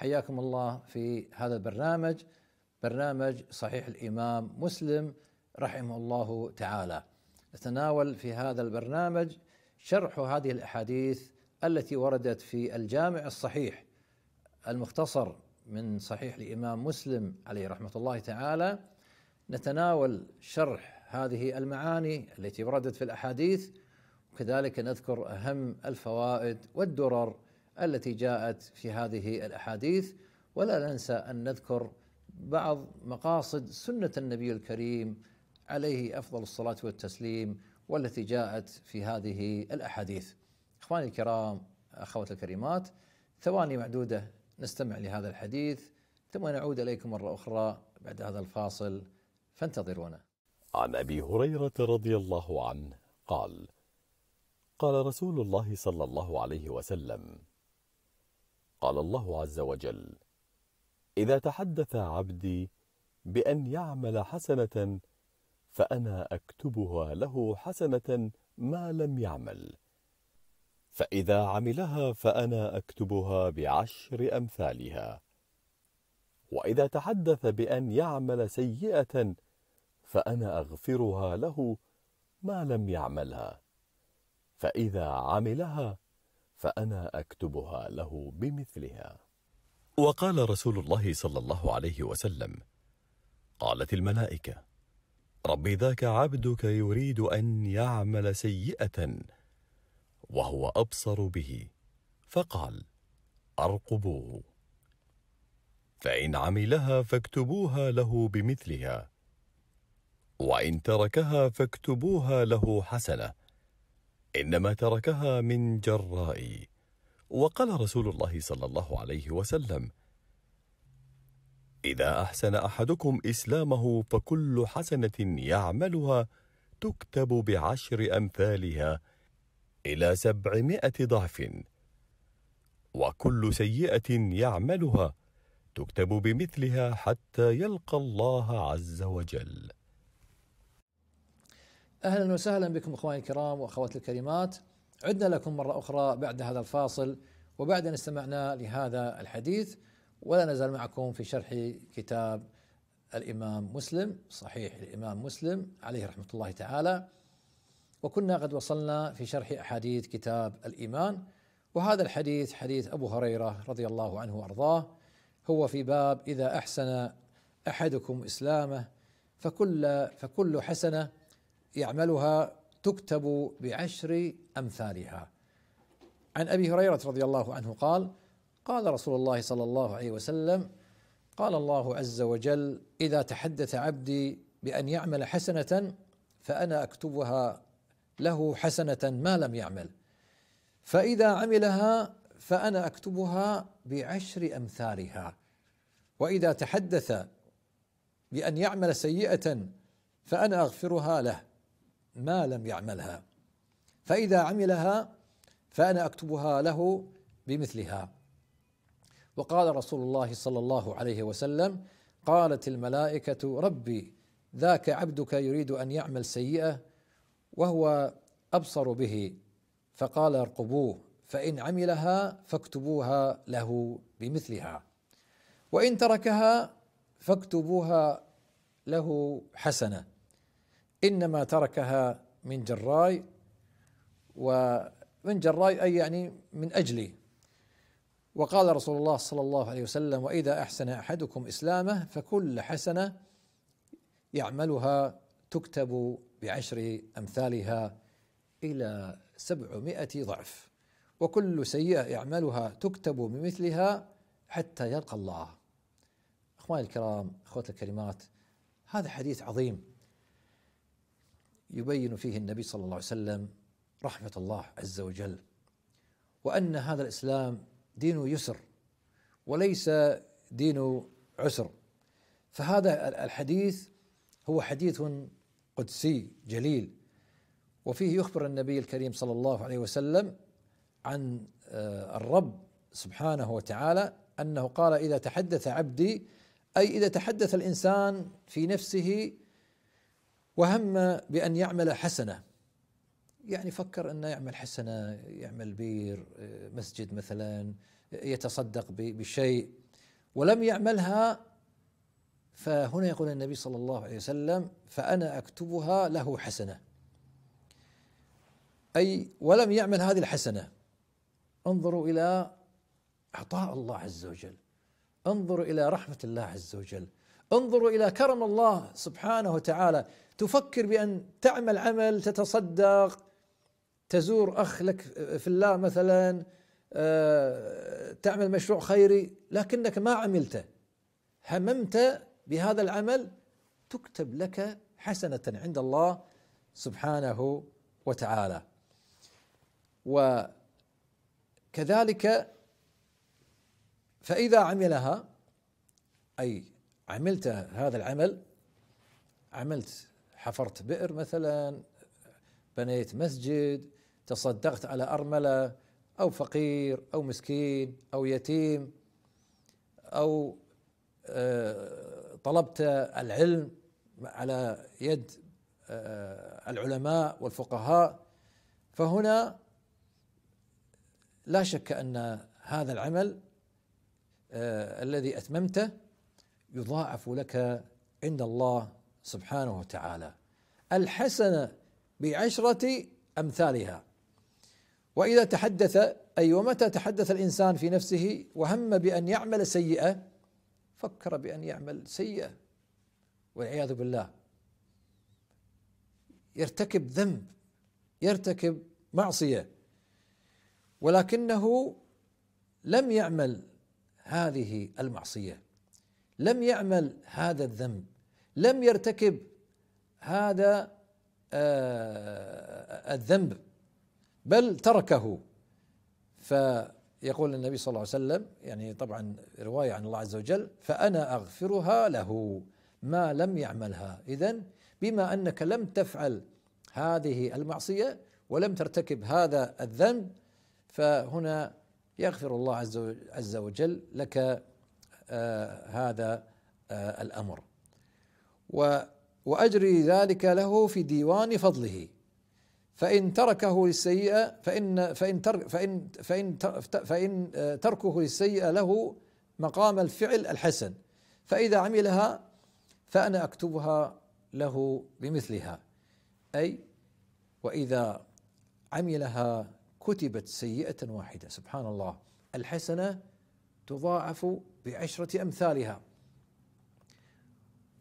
حياكم الله في هذا البرنامج برنامج صحيح الامام مسلم رحمه الله تعالى. نتناول في هذا البرنامج شرح هذه الاحاديث التي وردت في الجامع الصحيح المختصر من صحيح الامام مسلم عليه رحمه الله تعالى. نتناول شرح هذه المعاني التي وردت في الاحاديث وكذلك نذكر اهم الفوائد والدرر التي جاءت في هذه الاحاديث ولا ننسى ان نذكر بعض مقاصد سنه النبي الكريم عليه افضل الصلاه والتسليم والتي جاءت في هذه الاحاديث. اخواني الكرام اخواتي الكريمات ثواني معدوده نستمع لهذا الحديث ثم نعود اليكم مره اخرى بعد هذا الفاصل فانتظرونا. عن ابي هريره رضي الله عنه قال: قال رسول الله صلى الله عليه وسلم: قال الله عز وجل إذا تحدث عبدي بأن يعمل حسنة فأنا أكتبها له حسنة ما لم يعمل فإذا عملها فأنا أكتبها بعشر أمثالها وإذا تحدث بأن يعمل سيئة فأنا أغفرها له ما لم يعملها فإذا عملها فأنا أكتبها له بمثلها وقال رسول الله صلى الله عليه وسلم قالت الملائكة رب ذاك عبدك يريد أن يعمل سيئة وهو أبصر به فقال أرقبوه فإن عملها فاكتبوها له بمثلها وإن تركها فاكتبوها له حسنة إنما تركها من جرائي وقال رسول الله صلى الله عليه وسلم إذا أحسن أحدكم إسلامه فكل حسنة يعملها تكتب بعشر أمثالها إلى سبعمائة ضعف وكل سيئة يعملها تكتب بمثلها حتى يلقى الله عز وجل اهلا وسهلا بكم اخواني الكرام واخواتي الكريمات عدنا لكم مره اخرى بعد هذا الفاصل وبعد ان استمعنا لهذا الحديث ولا نزال معكم في شرح كتاب الامام مسلم صحيح الامام مسلم عليه رحمه الله تعالى وكنا قد وصلنا في شرح احاديث كتاب الايمان وهذا الحديث حديث ابو هريره رضي الله عنه وارضاه هو في باب اذا احسن احدكم اسلامه فكل فكل حسنه يعملها تكتب بعشر امثالها عن ابي هريره رضي الله عنه قال قال رسول الله صلى الله عليه وسلم قال الله عز وجل اذا تحدث عبدي بان يعمل حسنه فانا اكتبها له حسنه ما لم يعمل فاذا عملها فانا اكتبها بعشر امثالها واذا تحدث بان يعمل سيئه فانا اغفرها له ما لم يعملها فإذا عملها فأنا أكتبها له بمثلها وقال رسول الله صلى الله عليه وسلم قالت الملائكة ربي ذاك عبدك يريد أن يعمل سيئة وهو أبصر به فقال ارقبوه فإن عملها فاكتبوها له بمثلها وإن تركها فاكتبوها له حسنة انما تركها من جراي ومن جراي اي يعني من اجلي وقال رسول الله صلى الله عليه وسلم واذا احسن احدكم اسلامه فكل حسنه يعملها تكتب بعشر امثالها الى سبعمائه ضعف وكل سيئه يعملها تكتب بمثلها حتى يلقى الله اخواني الكرام اخوتي الكريمات هذا حديث عظيم يبين فيه النبي صلى الله عليه وسلم رحمه الله عز وجل وان هذا الاسلام دين يسر وليس دين عسر فهذا الحديث هو حديث قدسي جليل وفيه يخبر النبي الكريم صلى الله عليه وسلم عن آه، الرب سبحانه وتعالى انه قال اذا تحدث عبدي اي اذا تحدث الانسان في نفسه وهم بأن يعمل حسنة يعني فكر أنه يعمل حسنة يعمل بير مسجد مثلا يتصدق بشيء ولم يعملها فهنا يقول النبي صلى الله عليه وسلم فأنا أكتبها له حسنة أي ولم يعمل هذه الحسنة انظروا إلى عطاء الله عز وجل انظروا إلى رحمة الله عز وجل انظروا الى كرم الله سبحانه وتعالى تفكر بان تعمل عمل تتصدق تزور اخ لك في الله مثلا آه، تعمل مشروع خيري لكنك ما عملته هممت بهذا العمل تكتب لك حسنه عند الله سبحانه وتعالى وكذلك فاذا عملها اي عملت هذا العمل عملت حفرت بئر مثلا بنيت مسجد تصدقت على ارمله او فقير او مسكين او يتيم او آه، طلبت العلم على يد آه، العلماء والفقهاء فهنا لا شك ان هذا العمل آه، الذي اتممته يضاعف لك عند الله سبحانه وتعالى الحسنة بعشرة أمثالها وإذا تحدث أي ومتى تحدث الإنسان في نفسه وهم بأن يعمل سيئة فكر بأن يعمل سيئة والعياذ بالله يرتكب ذنب يرتكب معصية ولكنه لم يعمل هذه المعصية لم يعمل هذا الذنب لم يرتكب هذا آه، الذنب بل تركه فيقول النبي صلى الله عليه وسلم يعني طبعا روايه عن الله عز وجل فانا اغفرها له ما لم يعملها اذا بما انك لم تفعل هذه المعصيه ولم ترتكب هذا الذنب فهنا يغفر الله عز وجل لك آه، هذا آه، الامر واجري ذلك له في ديوان فضله فان تركه للسيئه فان فان ترك فان فان فان آه، تركه للسيئه له مقام الفعل الحسن فاذا عملها فانا اكتبها له بمثلها اي واذا عملها كتبت سيئه واحده سبحان الله الحسنه تضاعف بعشرة أمثالها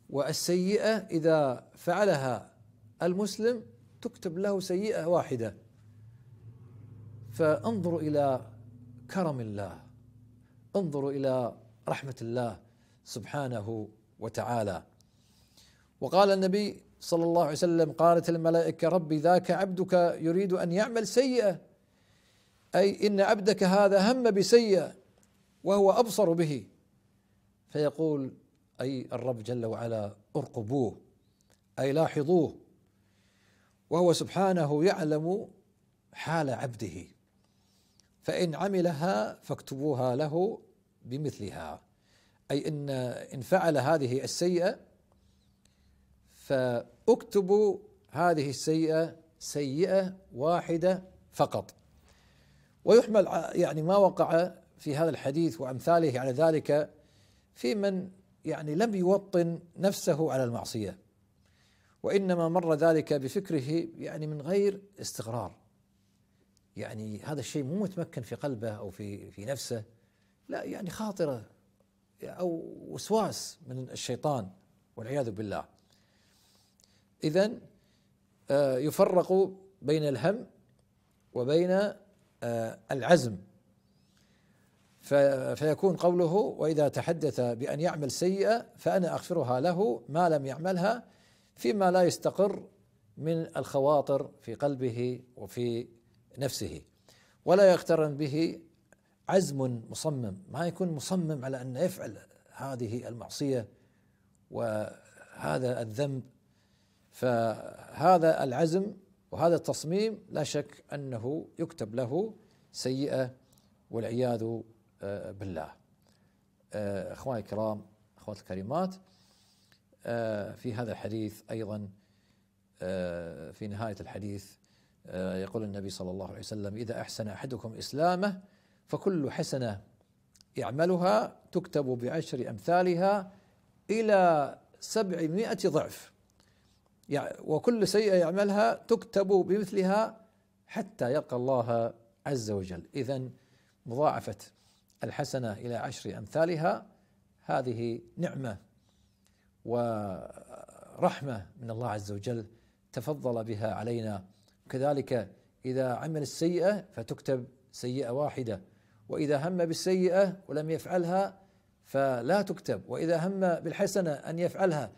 والسيئة إذا فعلها المسلم تكتب له سيئة واحدة فانظروا إلى كرم الله انظروا إلى رحمة الله سبحانه وتعالى وقال النبي صلى الله عليه وسلم قالت الملائكة ربي ذاك عبدك يريد أن يعمل سيئة أي إن عبدك هذا هم بسيئة وهو ابصر به فيقول اي الرب جل وعلا ارقبوه اي لاحظوه وهو سبحانه يعلم حال عبده فان عملها فاكتبوها له بمثلها اي ان ان فعل هذه السيئه فاكتبوا هذه السيئه سيئه واحده فقط ويحمل يعني ما وقع في هذا الحديث وامثاله على ذلك في من يعني لم يوطن نفسه على المعصيه وانما مر ذلك بفكره يعني من غير استقرار يعني هذا الشيء مو متمكن في قلبه او في في نفسه لا يعني خاطره او وسواس من الشيطان والعياذ بالله اذا آه، يفرق بين الهم وبين آه، العزم فيكون قوله واذا تحدث بان يعمل سيئه فانا اغفرها له ما لم يعملها فيما لا يستقر من الخواطر في قلبه وفي نفسه ولا يقترن به عزم مصمم ما يكون مصمم على ان يفعل هذه المعصيه وهذا الذنب فهذا العزم وهذا التصميم لا شك انه يكتب له سيئه والعياذ آه، بالله آه، أخواني الكرام أخواتي الكريمات آه، في هذا الحديث أيضا في نهاية الحديث يقول النبي صلى الله عليه وسلم إذا أحسن أحدكم إسلامه فكل حسنة يعملها تكتب بعشر أمثالها إلى سبعمائة ضعف وكل سيئة يعملها تكتب بمثلها حتى يلقى الله عز وجل إذا مضاعفة الحسنه الى عشر امثالها هذه نعمه ورحمه من الله عز وجل تفضل بها علينا كذلك اذا عمل السيئه فتكتب سيئه واحده واذا هم بالسيئه ولم يفعلها فلا تكتب واذا هم بالحسنه ان يفعلها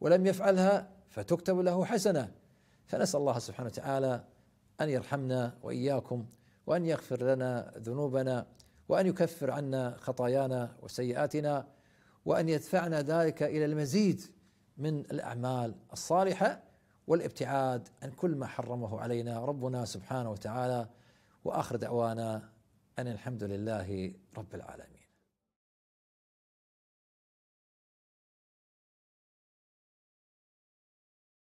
ولم يفعلها فتكتب له حسنه فنسال الله سبحانه وتعالى ان يرحمنا واياكم وان يغفر لنا ذنوبنا وأن يكفر عنا خطايانا وسيئاتنا وأن يدفعنا ذلك إلى المزيد من الأعمال الصالحة والابتعاد عن كل ما حرمه علينا ربنا سبحانه وتعالى وآخر دعوانا أن الحمد لله رب العالمين